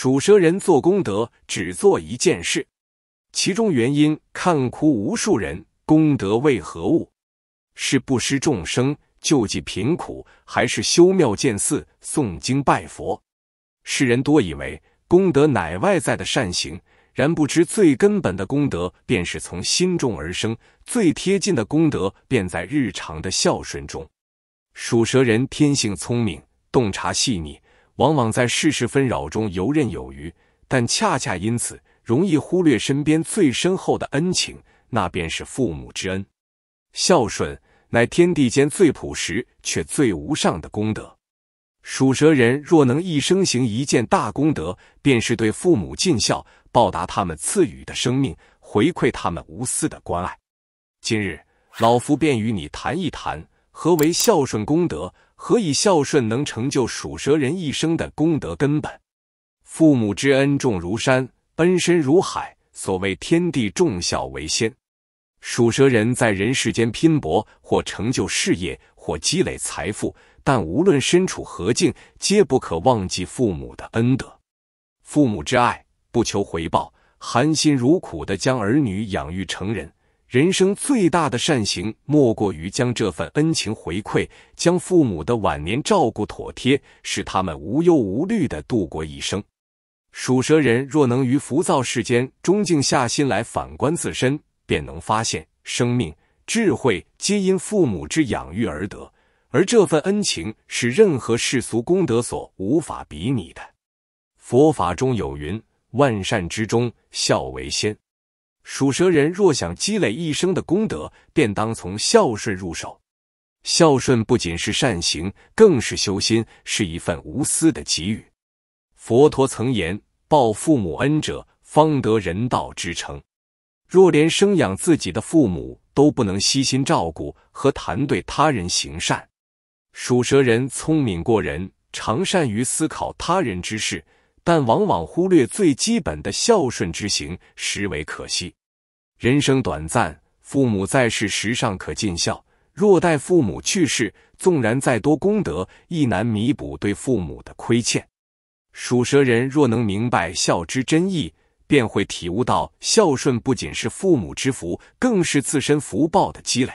属蛇人做功德，只做一件事，其中原因看哭无数人。功德为何物？是不施众生、救济贫苦，还是修庙建寺、诵经拜佛？世人多以为功德乃外在的善行，然不知最根本的功德便是从心中而生，最贴近的功德便在日常的孝顺中。属蛇人天性聪明，洞察细腻。往往在世事纷扰中游刃有余，但恰恰因此容易忽略身边最深厚的恩情，那便是父母之恩。孝顺乃天地间最朴实却最无上的功德。属蛇人若能一生行一件大功德，便是对父母尽孝，报答他们赐予的生命，回馈他们无私的关爱。今日老夫便与你谈一谈何为孝顺功德。何以孝顺能成就属蛇人一生的功德根本？父母之恩重如山，恩深如海。所谓天地重孝为先，属蛇人在人世间拼搏，或成就事业，或积累财富，但无论身处何境，皆不可忘记父母的恩德。父母之爱，不求回报，含辛茹苦地将儿女养育成人。人生最大的善行，莫过于将这份恩情回馈，将父母的晚年照顾妥帖，使他们无忧无虑的度过一生。属蛇人若能于浮躁世间，中静下心来反观自身，便能发现，生命、智慧皆因父母之养育而得，而这份恩情是任何世俗功德所无法比拟的。佛法中有云：万善之中，孝为先。属蛇人若想积累一生的功德，便当从孝顺入手。孝顺不仅是善行，更是修心，是一份无私的给予。佛陀曾言：“报父母恩者，方得人道之成。”若连生养自己的父母都不能悉心照顾，何谈对他人行善？属蛇人聪明过人，常善于思考他人之事，但往往忽略最基本的孝顺之行，实为可惜。人生短暂，父母在世时尚可尽孝；若待父母去世，纵然再多功德，亦难弥补对父母的亏欠。属蛇人若能明白孝之真意，便会体悟到孝顺不仅是父母之福，更是自身福报的积累。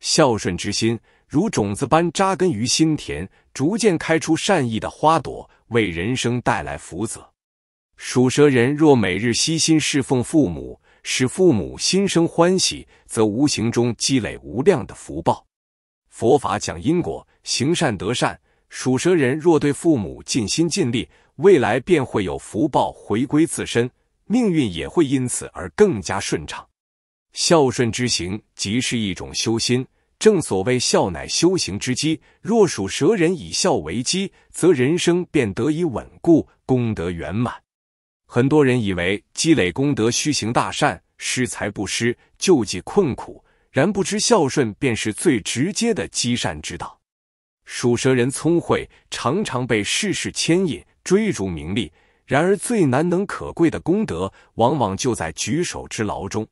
孝顺之心如种子般扎根于心田，逐渐开出善意的花朵，为人生带来福泽。属蛇人若每日悉心侍奉父母，使父母心生欢喜，则无形中积累无量的福报。佛法讲因果，行善得善。属蛇人若对父母尽心尽力，未来便会有福报回归自身，命运也会因此而更加顺畅。孝顺之行即是一种修心，正所谓孝乃修行之基。若属蛇人以孝为基，则人生便得以稳固，功德圆满。很多人以为积累功德需行大善、施财布施、救济困苦，然不知孝顺便是最直接的积善之道。属蛇人聪慧，常常被世事牵引，追逐名利。然而最难能可贵的功德，往往就在举手之劳中。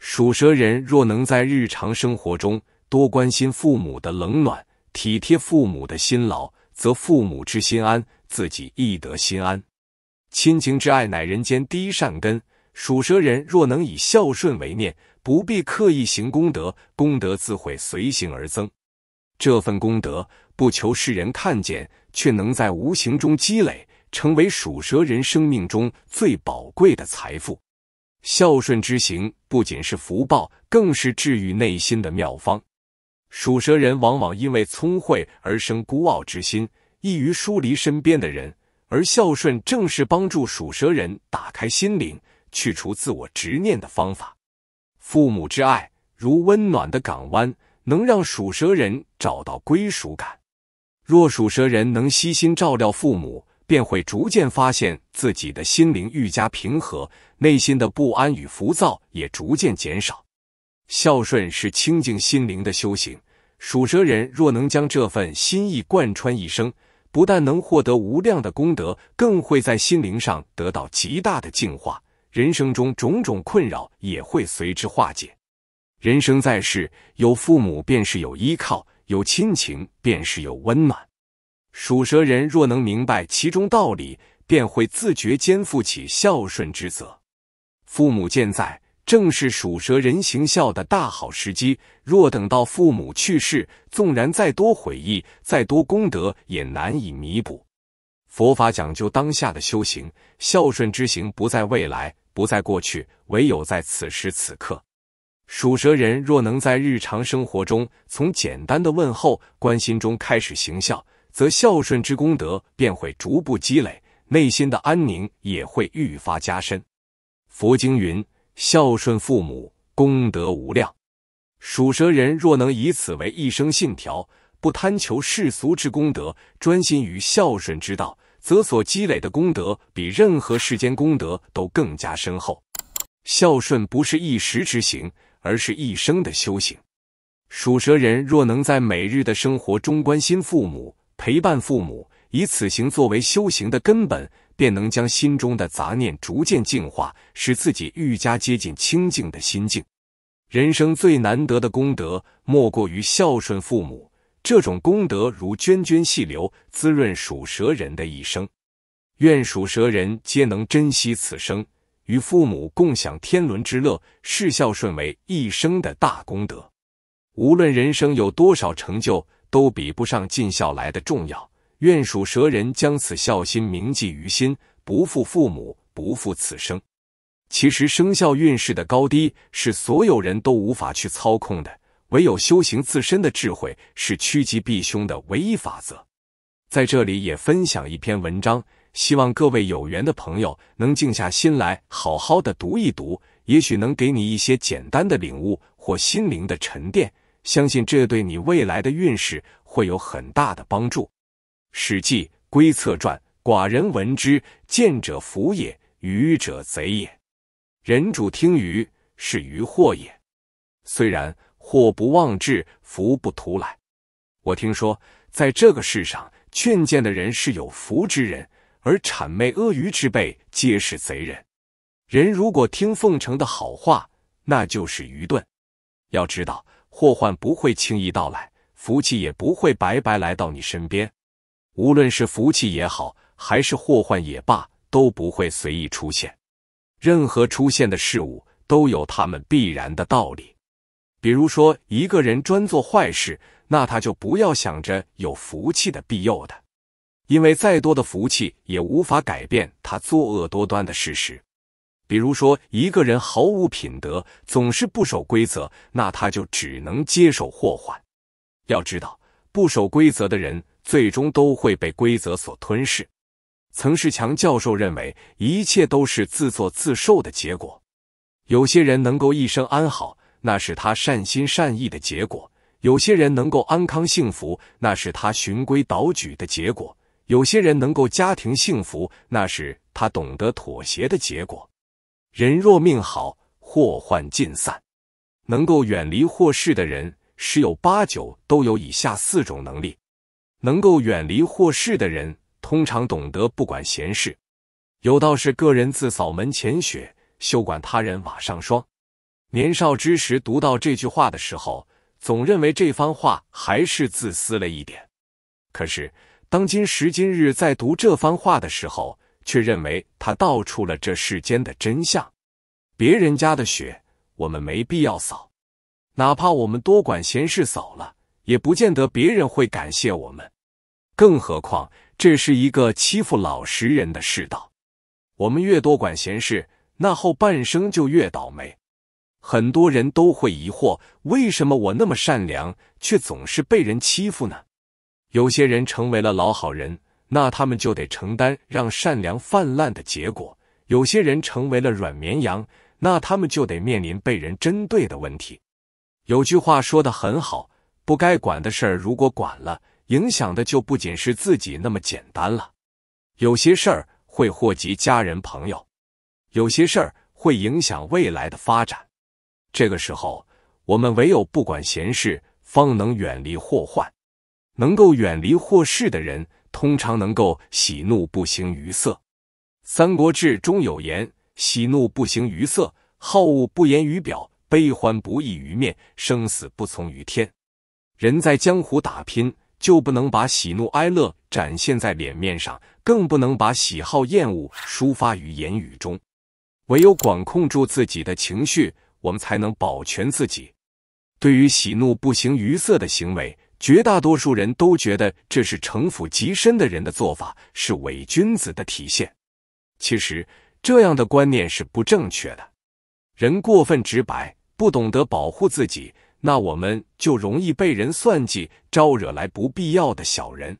属蛇人若能在日常生活中多关心父母的冷暖，体贴父母的辛劳，则父母之心安，自己亦得心安。亲情之爱乃人间第一善根，属蛇人若能以孝顺为念，不必刻意行功德，功德自会随行而增。这份功德不求世人看见，却能在无形中积累，成为属蛇人生命中最宝贵的财富。孝顺之行不仅是福报，更是治愈内心的妙方。属蛇人往往因为聪慧而生孤傲之心，易于疏离身边的人。而孝顺正是帮助属蛇人打开心灵、去除自我执念的方法。父母之爱如温暖的港湾，能让属蛇人找到归属感。若属蛇人能悉心照料父母，便会逐渐发现自己的心灵愈加平和，内心的不安与浮躁也逐渐减少。孝顺是清净心灵的修行，属蛇人若能将这份心意贯穿一生。不但能获得无量的功德，更会在心灵上得到极大的净化，人生中种种困扰也会随之化解。人生在世，有父母便是有依靠，有亲情便是有温暖。属蛇人若能明白其中道理，便会自觉肩负起孝顺之责。父母健在。正是属蛇人行孝的大好时机。若等到父母去世，纵然再多悔意，再多功德，也难以弥补。佛法讲究当下的修行，孝顺之行不在未来，不在过去，唯有在此时此刻。属蛇人若能在日常生活中，从简单的问候、关心中开始行孝，则孝顺之功德便会逐步积累，内心的安宁也会愈发加深。佛经云。孝顺父母，功德无量。属蛇人若能以此为一生信条，不贪求世俗之功德，专心于孝顺之道，则所积累的功德比任何世间功德都更加深厚。孝顺不是一时之行，而是一生的修行。属蛇人若能在每日的生活中关心父母、陪伴父母，以此行作为修行的根本。便能将心中的杂念逐渐净化，使自己愈加接近清净的心境。人生最难得的功德，莫过于孝顺父母。这种功德如涓涓细流，滋润属蛇人的一生。愿属蛇人皆能珍惜此生，与父母共享天伦之乐，视孝顺为一生的大功德。无论人生有多少成就，都比不上尽孝来的重要。愿属蛇人将此孝心铭记于心，不负父母，不负此生。其实生肖运势的高低是所有人都无法去操控的，唯有修行自身的智慧是趋吉避凶的唯一法则。在这里也分享一篇文章，希望各位有缘的朋友能静下心来好好的读一读，也许能给你一些简单的领悟或心灵的沉淀。相信这对你未来的运势会有很大的帮助。《史记·归策传》：寡人闻之，见者福也，愚者贼也。人主听愚，是愚祸也。虽然祸不妄至，福不图来。我听说，在这个世上，劝谏的人是有福之人，而谄媚阿谀之辈皆是贼人。人如果听奉承的好话，那就是愚钝。要知道，祸患不会轻易到来，福气也不会白白来到你身边。无论是福气也好，还是祸患也罢，都不会随意出现。任何出现的事物都有他们必然的道理。比如说，一个人专做坏事，那他就不要想着有福气的庇佑的，因为再多的福气也无法改变他作恶多端的事实。比如说，一个人毫无品德，总是不守规则，那他就只能接受祸患。要知道，不守规则的人。最终都会被规则所吞噬。曾仕强教授认为，一切都是自作自受的结果。有些人能够一生安好，那是他善心善意的结果；有些人能够安康幸福，那是他循规蹈矩的结果；有些人能够家庭幸福，那是他懂得妥协的结果。人若命好，祸患尽散。能够远离祸事的人，十有八九都有以下四种能力。能够远离祸事的人，通常懂得不管闲事。有道是“个人自扫门前雪，休管他人瓦上霜”。年少之时读到这句话的时候，总认为这番话还是自私了一点。可是当今时今日在读这番话的时候，却认为他道出了这世间的真相。别人家的雪，我们没必要扫。哪怕我们多管闲事扫了，也不见得别人会感谢我们。更何况，这是一个欺负老实人的世道。我们越多管闲事，那后半生就越倒霉。很多人都会疑惑：为什么我那么善良，却总是被人欺负呢？有些人成为了老好人，那他们就得承担让善良泛滥的结果；有些人成为了软绵羊，那他们就得面临被人针对的问题。有句话说的很好：不该管的事儿，如果管了。影响的就不仅是自己那么简单了，有些事儿会祸及家人朋友，有些事儿会影响未来的发展。这个时候，我们唯有不管闲事，方能远离祸患。能够远离祸事的人，通常能够喜怒不形于色。《三国志》中有言：“喜怒不形于色，好恶不言于表，悲欢不溢于面，生死不从于天。”人在江湖打拼。就不能把喜怒哀乐展现在脸面上，更不能把喜好厌恶抒发于言语中。唯有管控住自己的情绪，我们才能保全自己。对于喜怒不形于色的行为，绝大多数人都觉得这是城府极深的人的做法，是伪君子的体现。其实，这样的观念是不正确的。人过分直白，不懂得保护自己。那我们就容易被人算计，招惹来不必要的小人。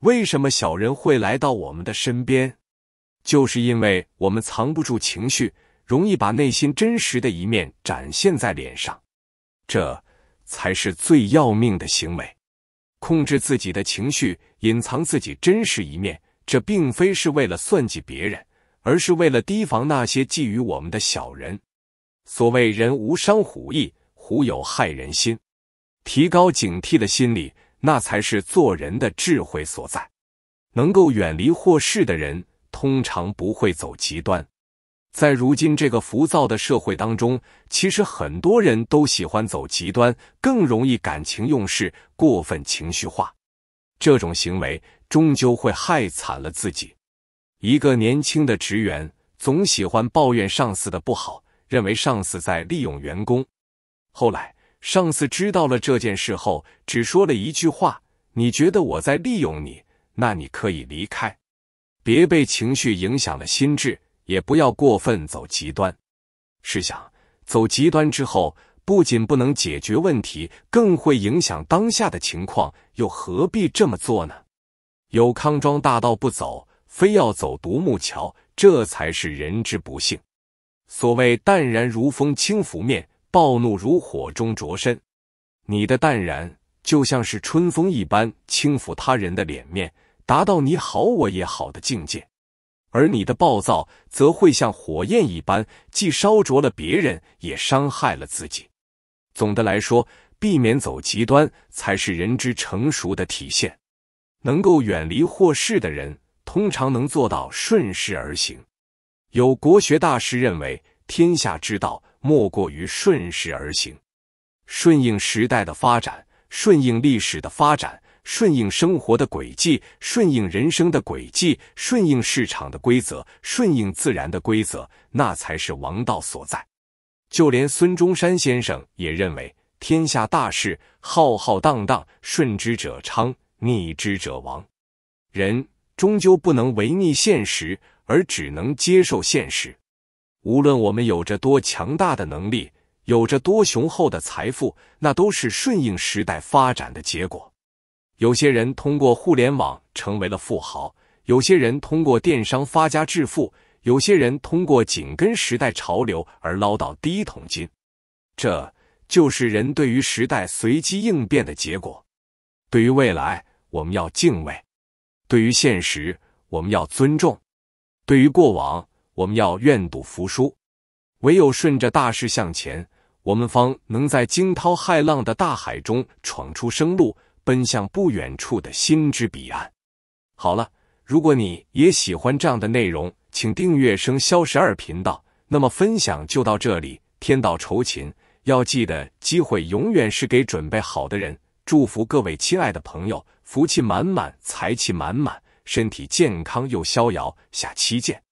为什么小人会来到我们的身边？就是因为我们藏不住情绪，容易把内心真实的一面展现在脸上。这才是最要命的行为。控制自己的情绪，隐藏自己真实一面，这并非是为了算计别人，而是为了提防那些觊觎我们的小人。所谓“人无伤虎意”。苦有害人心，提高警惕的心理，那才是做人的智慧所在。能够远离祸事的人，通常不会走极端。在如今这个浮躁的社会当中，其实很多人都喜欢走极端，更容易感情用事、过分情绪化。这种行为终究会害惨了自己。一个年轻的职员总喜欢抱怨上司的不好，认为上司在利用员工。后来，上司知道了这件事后，只说了一句话：“你觉得我在利用你？那你可以离开，别被情绪影响了心智，也不要过分走极端。试想，走极端之后，不仅不能解决问题，更会影响当下的情况，又何必这么做呢？有康庄大道不走，非要走独木桥，这才是人之不幸。所谓淡然如风，轻拂面。”暴怒如火中灼身，你的淡然就像是春风一般轻抚他人的脸面，达到你好我也好的境界；而你的暴躁则会像火焰一般，既烧灼了别人，也伤害了自己。总的来说，避免走极端才是人之成熟的体现。能够远离祸事的人，通常能做到顺势而行。有国学大师认为，天下之道。莫过于顺势而行，顺应时代的发展，顺应历史的发展，顺应生活的轨迹，顺应人生的轨迹，顺应市场的规则，顺应自然的规则，那才是王道所在。就连孙中山先生也认为，天下大事，浩浩荡荡，顺之者昌，逆之者亡。人终究不能违逆现实，而只能接受现实。无论我们有着多强大的能力，有着多雄厚的财富，那都是顺应时代发展的结果。有些人通过互联网成为了富豪，有些人通过电商发家致富，有些人通过紧跟时代潮流而捞到第一桶金。这就是人对于时代随机应变的结果。对于未来，我们要敬畏；对于现实，我们要尊重；对于过往，我们要愿赌服输，唯有顺着大势向前，我们方能在惊涛骇浪的大海中闯出生路，奔向不远处的心之彼岸。好了，如果你也喜欢这样的内容，请订阅生肖十二频道。那么分享就到这里，天道酬勤，要记得机会永远是给准备好的人。祝福各位亲爱的朋友，福气满满，财气满满，身体健康又逍遥。下期见。